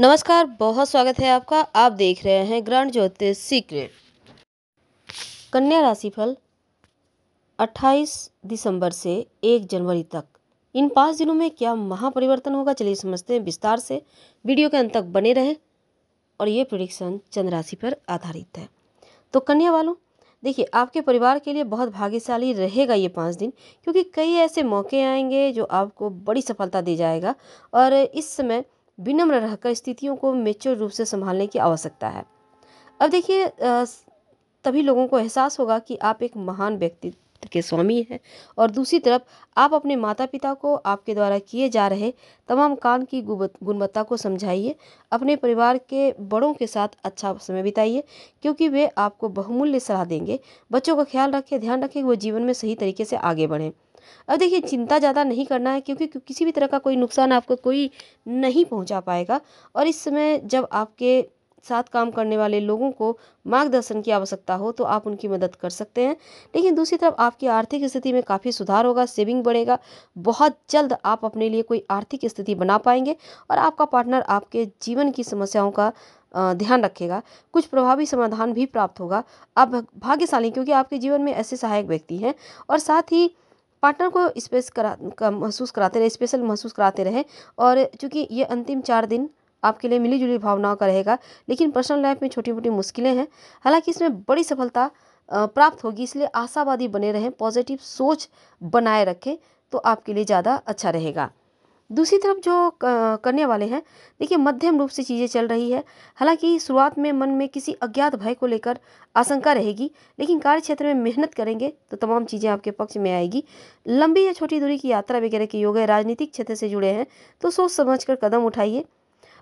नमस्कार बहुत स्वागत है आपका आप देख रहे हैं ग्रांड ज्योतिष सीक्रेट कन्या राशि फल 28 दिसंबर से 1 जनवरी तक इन पाँच दिनों में क्या महापरिवर्तन होगा चलिए समझते हैं विस्तार से वीडियो के अंत तक बने रहे और ये प्रिडिक्शन चंद्र राशि पर आधारित है तो कन्या वालों देखिए आपके परिवार के लिए बहुत भाग्यशाली रहेगा ये पाँच दिन क्योंकि कई ऐसे मौके आएंगे जो आपको बड़ी सफलता दी जाएगा और इस समय विनम्र रहकर स्थितियों को मेच्योर रूप से संभालने की आवश्यकता है अब देखिए तभी लोगों को एहसास होगा कि आप एक महान व्यक्तित्व के स्वामी हैं और दूसरी तरफ आप अपने माता पिता को आपके द्वारा किए जा रहे तमाम काम की गुणवत्ता को समझाइए अपने परिवार के बड़ों के साथ अच्छा समय बिताइए क्योंकि वे आपको बहुमूल्य सलाह देंगे बच्चों का ख्याल रखें ध्यान रखें वो जीवन में सही तरीके से आगे बढ़ें अब देखिए चिंता ज़्यादा नहीं करना है क्योंकि किसी भी तरह का कोई नुकसान आपको कोई नहीं पहुंचा पाएगा और इस समय जब आपके साथ काम करने वाले लोगों को मार्गदर्शन की आवश्यकता हो तो आप उनकी मदद कर सकते हैं लेकिन दूसरी तरफ आपकी आर्थिक स्थिति में काफ़ी सुधार होगा सेविंग बढ़ेगा बहुत जल्द आप अपने लिए कोई आर्थिक स्थिति बना पाएंगे और आपका पार्टनर आपके जीवन की समस्याओं का ध्यान रखेगा कुछ प्रभावी समाधान भी प्राप्त होगा आप भाग्यशाली क्योंकि आपके जीवन में ऐसे सहायक व्यक्ति हैं और साथ ही पार्टनर को स्पेस करा का महसूस कराते रहे स्पेशल महसूस कराते रहे और चूँकि ये अंतिम चार दिन आपके लिए मिली जुली भावनाओं का रहेगा लेकिन पर्सनल लाइफ में छोटी मोटी मुश्किलें हैं हालांकि इसमें बड़ी सफलता प्राप्त होगी इसलिए आशावादी बने रहें पॉजिटिव सोच बनाए रखें तो आपके लिए ज़्यादा अच्छा रहेगा दूसरी तरफ जो करने वाले हैं देखिए मध्यम रूप से चीज़ें चल रही है हालांकि शुरुआत में मन में किसी अज्ञात भय को लेकर आशंका रहेगी लेकिन कार्य क्षेत्र में मेहनत करेंगे तो तमाम चीज़ें आपके पक्ष में आएगी लंबी या छोटी दूरी की यात्रा वगैरह के योग राजनीतिक क्षेत्र से जुड़े हैं तो सोच समझ कर कदम उठाइए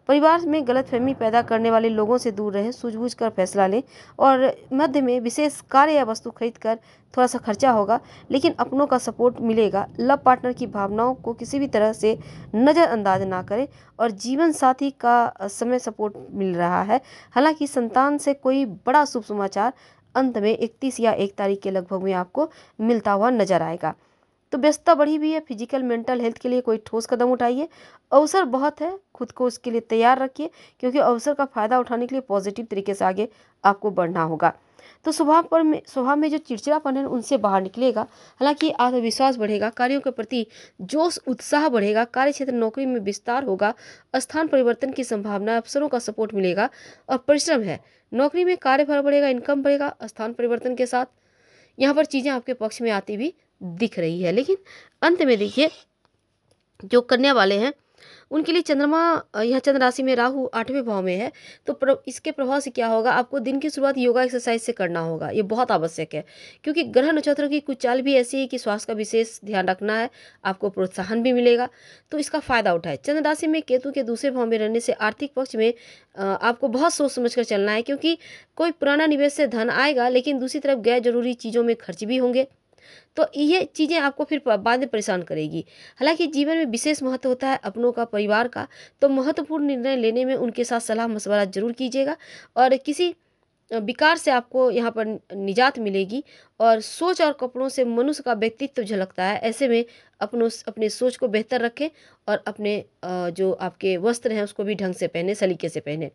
परिवार में गलतफहमी पैदा करने वाले लोगों से दूर रहें सूझबूझ कर फैसला लें और मध्य में विशेष कार्य या वस्तु खरीद कर थोड़ा सा खर्चा होगा लेकिन अपनों का सपोर्ट मिलेगा लव पार्टनर की भावनाओं को किसी भी तरह से नज़रअंदाज ना करें और जीवन साथी का समय सपोर्ट मिल रहा है हालांकि संतान से कोई बड़ा शुभ समाचार अंत में इकतीस या एक तारीख के लगभग में आपको मिलता हुआ नजर आएगा तो व्यस्तता बढ़ी भी है फिजिकल मेंटल हेल्थ के लिए कोई ठोस कदम उठाइए अवसर बहुत है खुद को उसके लिए तैयार रखिए क्योंकि अवसर का फ़ायदा उठाने के लिए पॉजिटिव तरीके से आगे आपको बढ़ना होगा तो स्वभाव पर में स्वभाव में जो चिड़चिड़ापन है उनसे बाहर निकलेगा हालांकि आत्मविश्वास बढ़ेगा कार्यों के प्रति जोश उत्साह बढ़ेगा कार्य क्षेत्र नौकरी में विस्तार होगा स्थान परिवर्तन की संभावना अफसरों का सपोर्ट मिलेगा और परिश्रम है नौकरी में कार्यभार बढ़ेगा इनकम बढ़ेगा स्थान परिवर्तन के साथ यहाँ पर चीज़ें आपके पक्ष में आती भी दिख रही है लेकिन अंत में देखिए जो कन्या वाले हैं उनके लिए चंद्रमा यहाँ चंद्र राशि में राहु आठवें भाव में है तो प्र, इसके प्रभाव से क्या होगा आपको दिन की शुरुआत योगा एक्सरसाइज से करना होगा ये बहुत आवश्यक है क्योंकि ग्रह नक्षत्रों की कुछ चाल भी ऐसी है कि स्वास्थ्य का विशेष ध्यान रखना है आपको प्रोत्साहन भी मिलेगा तो इसका फायदा उठाए चंद्र राशि में केतु के दूसरे भाव में रहने से आर्थिक पक्ष में आपको बहुत सोच समझ कर चलना है क्योंकि कोई पुराना निवेश से धन आएगा लेकिन दूसरी तरफ गैर जरूरी चीज़ों में खर्च भी होंगे तो ये चीज़ें आपको फिर बाद में परेशान करेगी हालांकि जीवन में विशेष महत्व होता है अपनों का परिवार का तो महत्वपूर्ण निर्णय लेने में उनके साथ सलाह मशवरा ज़रूर कीजिएगा और किसी विकार से आपको यहाँ पर निजात मिलेगी और सोच और कपड़ों से मनुष्य का व्यक्तित्व झलकता है ऐसे में अपनों अपने सोच को बेहतर रखें और अपने जो आपके वस्त्र हैं उसको भी ढंग से पहने सलीके से पहने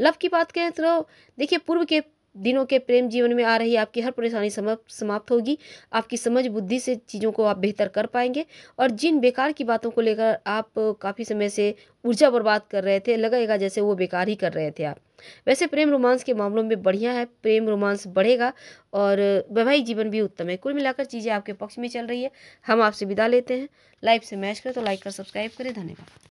लव की बात करें तो देखिए पूर्व के दिनों के प्रेम जीवन में आ रही आपकी हर परेशानी समाप्त समाप्त होगी आपकी समझ बुद्धि से चीज़ों को आप बेहतर कर पाएंगे और जिन बेकार की बातों को लेकर आप काफ़ी समय से ऊर्जा बर्बाद कर रहे थे लगेगा जैसे वो बेकार ही कर रहे थे आप वैसे प्रेम रोमांस के मामलों में बढ़िया है प्रेम रोमांस बढ़ेगा और वैवाहिक जीवन भी उत्तम है कुल मिलाकर चीज़ें आपके पक्ष में चल रही है हम आपसे विदा लेते हैं लाइव से मैच करें तो लाइक कर सब्सक्राइब करें धन्यवाद